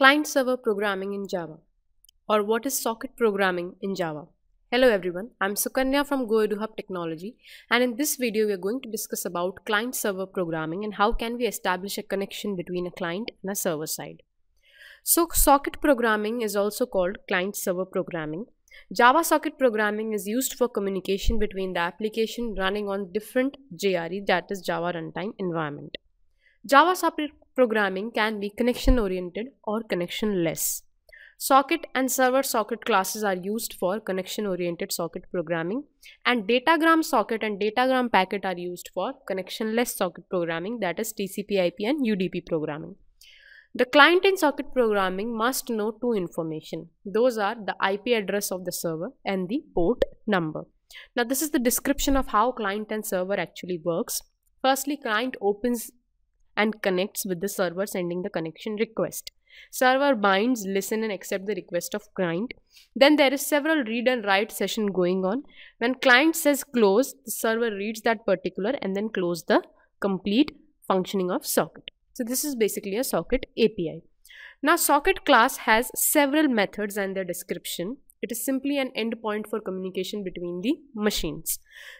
client-server programming in Java or what is socket programming in Java. Hello everyone, I'm Sukanya from GoEduHub Technology and in this video we are going to discuss about client-server programming and how can we establish a connection between a client and a server side. So socket programming is also called client-server programming. Java socket programming is used for communication between the application running on different JRE that is Java runtime environment. Java socket programming can be connection oriented or connection-less. Socket and server socket classes are used for connection oriented socket programming and datagram socket and datagram packet are used for connection-less socket programming that is TCP IP and UDP programming. The client and socket programming must know two information. Those are the IP address of the server and the port number. Now this is the description of how client and server actually works. Firstly, client opens and connects with the server sending the connection request. Server binds, listen and accept the request of client. Then there is several read and write session going on. When client says close, the server reads that particular and then close the complete functioning of socket. So this is basically a socket API. Now socket class has several methods and their description. It is simply an endpoint for communication between the machines.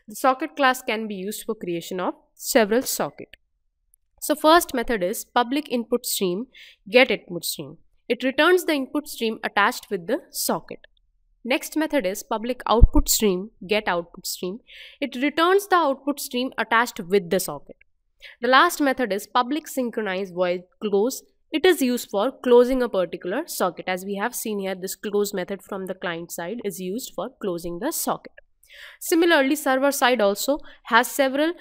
The socket class can be used for creation of several socket. So first method is public input stream get input stream. It returns the input stream attached with the socket. Next method is public output stream get output stream. It returns the output stream attached with the socket. The last method is public synchronize void close. It is used for closing a particular socket. As we have seen here, this close method from the client side is used for closing the socket. Similarly, server side also has several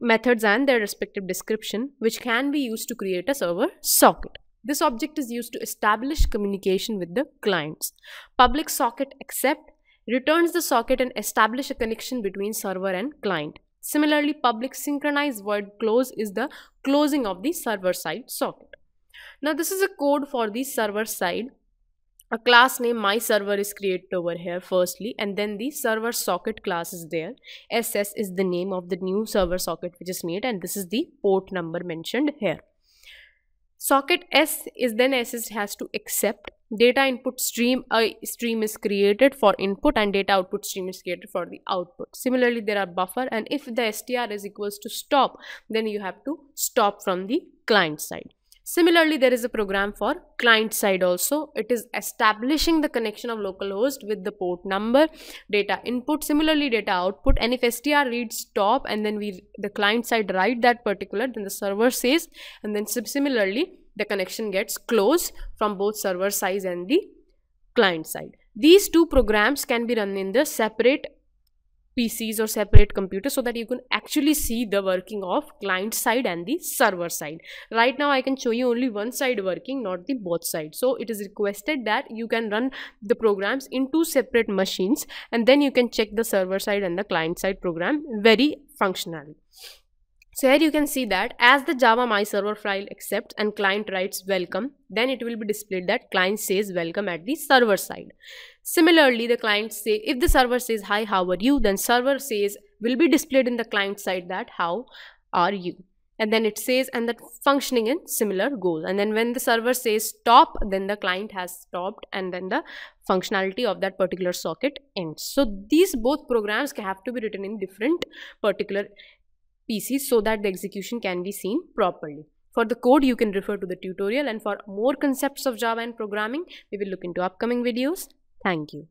methods and their respective description which can be used to create a server socket. This object is used to establish communication with the clients. Public socket accept returns the socket and establish a connection between server and client. Similarly, public synchronize void close is the closing of the server side socket. Now this is a code for the server side a class name my server is created over here firstly and then the server socket class is there ss is the name of the new server socket which is made and this is the port number mentioned here socket s is then ss has to accept data input stream a stream is created for input and data output stream is created for the output similarly there are buffer and if the str is equals to stop then you have to stop from the client side Similarly, there is a program for client side also. It is establishing the connection of localhost with the port number, data input, similarly data output. And if STR reads stop and then we the client side write that particular, then the server says, and then similarly the connection gets closed from both server side and the client side. These two programs can be run in the separate PCs or separate computers so that you can actually see the working of client side and the server side. Right now I can show you only one side working not the both sides. So it is requested that you can run the programs in two separate machines and then you can check the server side and the client side program very functionally. So here you can see that as the Java My Server file accepts and client writes welcome, then it will be displayed that client says welcome at the server side. Similarly, the client say if the server says hi, how are you, then server says will be displayed in the client side that how are you and then it says and that functioning in similar goals. and then when the server says stop then the client has stopped and then the functionality of that particular socket ends so these both programs have to be written in different particular pieces so that the execution can be seen properly for the code you can refer to the tutorial and for more concepts of java and programming we will look into upcoming videos Thank you.